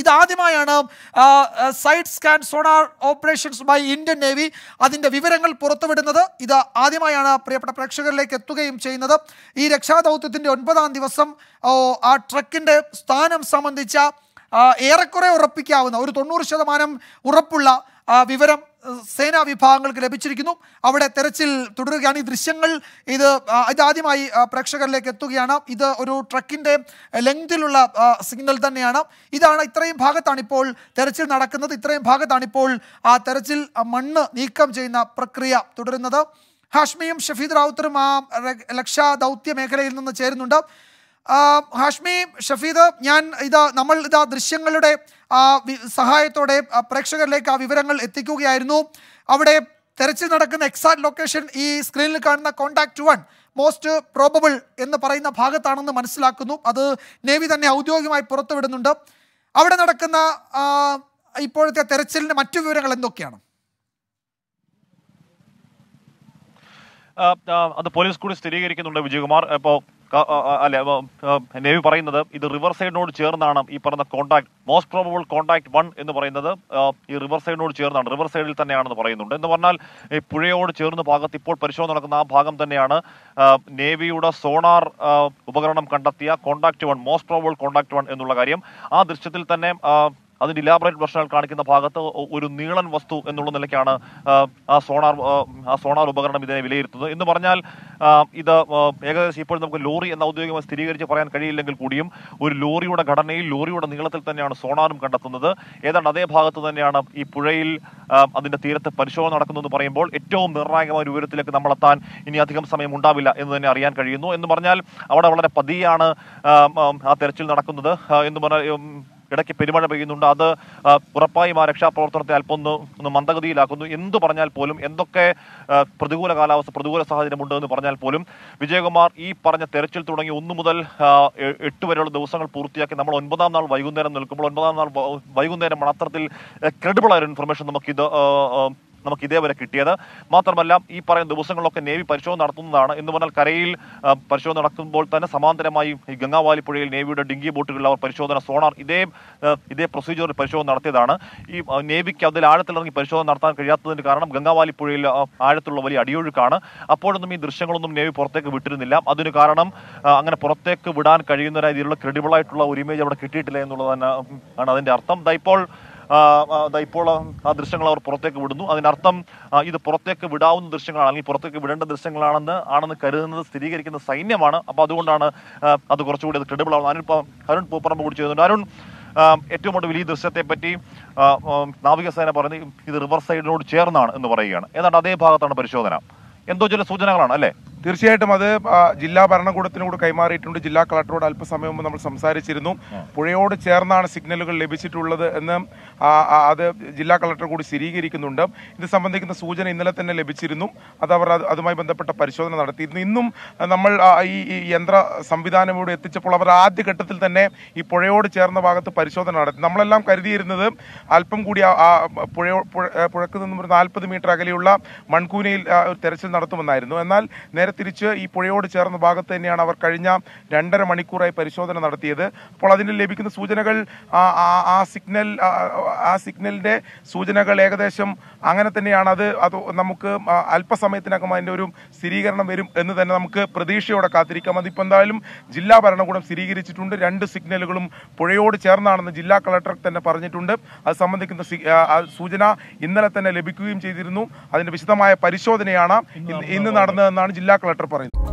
ഇതാദ്യമായാണ് side scan sonar operations by Indian Navy അതിൻ്റെ വിവരങ്ങൾ പുറത്തുവിടുന്നത് ഇത് ആദ്യമായാണ് പ്രിയപ്പെട്ട പ്രേക്ഷകരിലേക്ക് എത്തുകയും ചെയ്യുന്നത് ഈ രക്ഷാദൗത്യത്തിൻ്റെ ഒൻപതാം ദിവസം ആ ട്രക്കിൻ്റെ സ്ഥാനം സംബന്ധിച്ച ഏറെക്കുറെ ഉറപ്പിക്കാവുന്ന ഒരു തൊണ്ണൂറ് ശതമാനം ഉറപ്പുള്ള വിവരം സേനാ വിഭാഗങ്ങൾക്ക് ലഭിച്ചിരിക്കുന്നു അവിടെ തെരച്ചിൽ തുടരുകയാണ് ഈ ദൃശ്യങ്ങൾ ഇത് ഇതാദ്യമായി പ്രേക്ഷകരിലേക്ക് എത്തുകയാണ് ഇത് ഒരു ട്രക്കിൻ്റെ ലെങ്തിലുള്ള സിഗ്നൽ തന്നെയാണ് ഇതാണ് ഇത്രയും ഭാഗത്താണ് ഇപ്പോൾ തെരച്ചിൽ നടക്കുന്നത് ഇത്രയും ഭാഗത്താണ് ഇപ്പോൾ ആ തെരച്ചിൽ മണ്ണ് നീക്കം ചെയ്യുന്ന പ്രക്രിയ തുടരുന്നത് ഹാഷ്മിയും ഷഫീദ് റാവുത്തറും ആ ലക്ഷ ദൗത്യ മേഖലയിൽ നിന്ന് ചേരുന്നുണ്ട് ഹാഷ്മി ഷഫീദ് ഞാൻ ഇതാ നമ്മൾ ഇതാ ദൃശ്യങ്ങളുടെ സഹായത്തോടെ പ്രേക്ഷകരിലേക്ക് ആ വിവരങ്ങൾ എത്തിക്കുകയായിരുന്നു അവിടെ തെരച്ചിൽ നടക്കുന്ന എക്സാക്ട് ലൊക്കേഷൻ ഈ സ്ക്രീനിൽ കാണുന്ന കോൺടാക്ട് വൺ മോസ്റ്റ് പ്രോബബിൾ എന്ന് പറയുന്ന ഭാഗത്താണെന്ന് മനസ്സിലാക്കുന്നു അത് നേവി തന്നെ ഔദ്യോഗികമായി പുറത്തുവിടുന്നുണ്ട് അവിടെ നടക്കുന്ന ഇപ്പോഴത്തെ തെരച്ചിലിൻ്റെ മറ്റു വിവരങ്ങൾ എന്തൊക്കെയാണ് അത് പോലീസ് കൂടി സ്ഥിരീകരിക്കുന്നുണ്ട് വിജയകുമാർ ഇപ്പോൾ അല്ലെ നേവി പറയുന്നത് ഇത് റിവർ സൈഡിനോട് ചേർന്നാണ് ഈ പറഞ്ഞ contact most probable contact one എന്ന് പറയുന്നത് ഈ റിവർ സൈഡിനോട് ചേർന്നാണ് റിവർ സൈഡിൽ തന്നെയാണെന്ന് പറയുന്നുണ്ട് എന്ന് പറഞ്ഞാൽ ഈ പുഴയോട് ചേർന്ന ഭാഗത്ത് ഇപ്പോൾ പരിശോധന നടക്കുന്ന ആ ഭാഗം തന്നെയാണ് നേവിയുടെ സോണാർ ഉപകരണം കണ്ടെത്തിയ contact one most probable contact one എന്നുള്ള കാര്യം ആ ദൃശ്യത്തിൽ തന്നെ അതിന്റെ ഇലാബറേറ്റ് വെർഷനുകൾ കാണിക്കുന്ന ഭാഗത്ത് ഒരു നീളൻ വസ്തു എന്നുള്ള നിലയ്ക്കാണ് ആ സോണാർ ആ സോണാർ ഉപകരണം ഇതിനെ വിലയിരുത്തുന്നത് എന്ന് പറഞ്ഞാൽ ഇത് ഏകദേശം ഇപ്പോൾ നമുക്ക് ലോറി എന്ന ഔദ്യോഗികമായി സ്ഥിരീകരിച്ച് പറയാൻ കഴിയില്ലെങ്കിൽ കൂടിയും ഒരു ലോറിയുടെ ഘടനയിൽ ലോറിയുടെ നീളത്തിൽ തന്നെയാണ് സോണാറും കണ്ടെത്തുന്നത് ഏതാണ്ട് അതേ ഭാഗത്ത് തന്നെയാണ് ഈ പുഴയിൽ അതിന്റെ തീരത്ത് പരിശോധന നടക്കുന്നതെന്ന് പറയുമ്പോൾ ഏറ്റവും നിർണായകമായ ഒരു ഉയരത്തിലേക്ക് നമ്മളെത്താൻ ഇനി അധികം സമയം ഉണ്ടാവില്ല എന്ന് തന്നെ അറിയാൻ കഴിയുന്നു എന്ന് പറഞ്ഞാൽ അവിടെ വളരെ പതിയാണ് ആ തെരച്ചിൽ നടക്കുന്നത് എന്ന് പറഞ്ഞാൽ ഇടയ്ക്ക് പെരുമഴ പെയ്യുന്നുണ്ട് അത് ഉറപ്പായും ആ രക്ഷാപ്രവർത്തനത്തെ അല്പം ഒന്ന് മന്ദഗതിയിലാക്കുന്നു എന്തു പറഞ്ഞാൽ പോലും എന്തൊക്കെ പ്രതികൂല കാലാവസ്ഥ പ്രതികൂല സാഹചര്യമുണ്ട് എന്ന് പറഞ്ഞാൽ പോലും വിജയകുമാർ ഈ പറഞ്ഞ തെരച്ചിൽ തുടങ്ങി ഒന്നു മുതൽ എട്ട് വരെയുള്ള ദിവസങ്ങൾ പൂർത്തിയാക്കി നമ്മൾ ഒൻപതാം നാൾ വൈകുന്നേരം നിൽക്കുമ്പോൾ ഒൻപതാം നാൾ വൈകുന്നേരം മാത്രത്തിൽ ക്രെഡിബിൾ ആയ ഇൻഫർമേഷൻ നമുക്ക് ഇത് നമുക്ക് ഇതേവരെ കിട്ടിയത് മാത്രമല്ല ഈ പറയുന്ന ദിവസങ്ങളിലൊക്കെ നേവി പരിശോധന നടത്തുന്നതാണ് എന്ന് പറഞ്ഞാൽ കരയിൽ പരിശോധന നടക്കുമ്പോൾ തന്നെ സമാന്തരമായി ഈ ഗംഗാവാലി പുഴയിൽ നേവിയുടെ ഡിങ്കി ബോട്ടുകളിൽ അവർ പരിശോധന സോണാർ ഇതേ ഇതേ പ്രൊസീജിയറിൽ പരിശോധന നടത്തിയതാണ് ഈ നേവിക്ക് അതിൽ ആഴത്തിലിറങ്ങി പരിശോധന നടത്താൻ കഴിയാത്തതിന് കാരണം ഗംഗാവാലി പുഴയിൽ ആഴത്തുള്ള വലിയ അടിയൊഴുക്കാണ് അപ്പോഴൊന്നും ഈ ദൃശ്യങ്ങളൊന്നും നേവി പുറത്തേക്ക് വിട്ടിരുന്നില്ല അതിന് കാരണം അങ്ങനെ പുറത്തേക്ക് വിടാൻ കഴിയുന്ന രീതിയിലുള്ള ക്രെഡിബിൾ ആയിട്ടുള്ള ഒരു ഇമേജ് അവിടെ കിട്ടിയിട്ടില്ല എന്നുള്ളത് തന്നെ ആണ് അതിന്റെ അർത്ഥം ഇപ്പോൾ ഇപ്പോൾ ആ ദൃശ്യങ്ങൾ അവർ പുറത്തേക്ക് വിടുന്നു അതിനർത്ഥം ഇത് പുറത്തേക്ക് വിടാവുന്ന ദൃശ്യങ്ങളാണ് അല്ലെങ്കിൽ പുറത്തേക്ക് വിടേണ്ട ദൃശ്യങ്ങളാണെന്ന് ആണെന്ന് കരുതുന്നത് സ്ഥിരീകരിക്കുന്ന സൈന്യമാണ് അപ്പോൾ അതുകൊണ്ടാണ് അത് കുറച്ചുകൂടി അത് ക്രെഡിബിൾ ആവുന്നത് അരുൺ അരുൺ പൂപ്പറമ്പ് കൂടി ചെയ്തു അരുൺ ഏറ്റവും കൂടുതൽ വലിയ ദൃശ്യത്തെ പറ്റി നാവികസേന പറയുന്നത് ഇത് റിവർ സൈഡിനോട് ചേർന്നാണ് എന്ന് പറയുകയാണ് ഏതാണ്ട് അതേ ഭാഗത്താണ് പരിശോധന എന്തോ ചില സൂചനകളാണ് അല്ലേ തീർച്ചയായിട്ടും അത് ജില്ലാ ഭരണകൂടത്തിനോട് കൈമാറിയിട്ടുണ്ട് ജില്ലാ കളക്ടറോട് അല്പസമയം മുമ്പ് നമ്മൾ സംസാരിച്ചിരുന്നു പുഴയോട് ചേർന്നാണ് സിഗ്നലുകൾ ലഭിച്ചിട്ടുള്ളത് എന്ന് അത് ജില്ലാ കളക്ടർ കൂടി സ്ഥിരീകരിക്കുന്നുണ്ട് ഇത് സംബന്ധിക്കുന്ന സൂചന ഇന്നലെ തന്നെ ലഭിച്ചിരുന്നു അത് അവർ അതുമായി ബന്ധപ്പെട്ട പരിശോധന നടത്തിയിരുന്നു ഇന്നും നമ്മൾ ഈ യന്ത്ര സംവിധാനം ഇവിടെ എത്തിച്ചപ്പോൾ അവർ ആദ്യഘട്ടത്തിൽ തന്നെ ഈ പുഴയോട് ചേർന്ന ഭാഗത്ത് പരിശോധന നടത്തി നമ്മളെല്ലാം കരുതിയിരുന്നത് അല്പം കൂടി പുഴയോ പുഴക്ക് നിന്നും ഒരു നാൽപ്പത് മീറ്റർ അകലെയുള്ള മൺകൂനയിൽ തെരച്ചിൽ നടത്തുമെന്നായിരുന്നു എന്നാൽ നേരെ നേരെ തിരിച്ച് ഈ പുഴയോട് ചേർന്ന ഭാഗത്ത് തന്നെയാണ് അവർ കഴിഞ്ഞ രണ്ടര മണിക്കൂറായി പരിശോധന നടത്തിയത് അപ്പോൾ അതിന് ലഭിക്കുന്ന സൂചനകൾ ആ സിഗ്നൽ ആ സിഗ്നലിൻ്റെ സൂചനകൾ ഏകദേശം അങ്ങനെ തന്നെയാണ് അത് അത് നമുക്ക് അല്പസമയത്തിനകം അതിൻ്റെ ഒരു സ്ഥിരീകരണം വരും എന്ന് തന്നെ നമുക്ക് പ്രതീക്ഷയോടെ കാത്തിരിക്കാം അതിപ്പോൾ എന്തായാലും ജില്ലാ ഭരണകൂടം സ്ഥിരീകരിച്ചിട്ടുണ്ട് രണ്ട് സിഗ്നലുകളും പുഴയോട് ചേർന്നാണെന്ന് ജില്ലാ കളക്ടർ തന്നെ പറഞ്ഞിട്ടുണ്ട് അത് സംബന്ധിക്കുന്ന സൂചന ഇന്നലെ തന്നെ ലഭിക്കുകയും ചെയ്തിരുന്നു അതിൻ്റെ വിശദമായ പരിശോധനയാണ് ഇന്ന് നടന്നതെന്നാണ് ജില്ലാ ജില്ലാ പറയുന്നു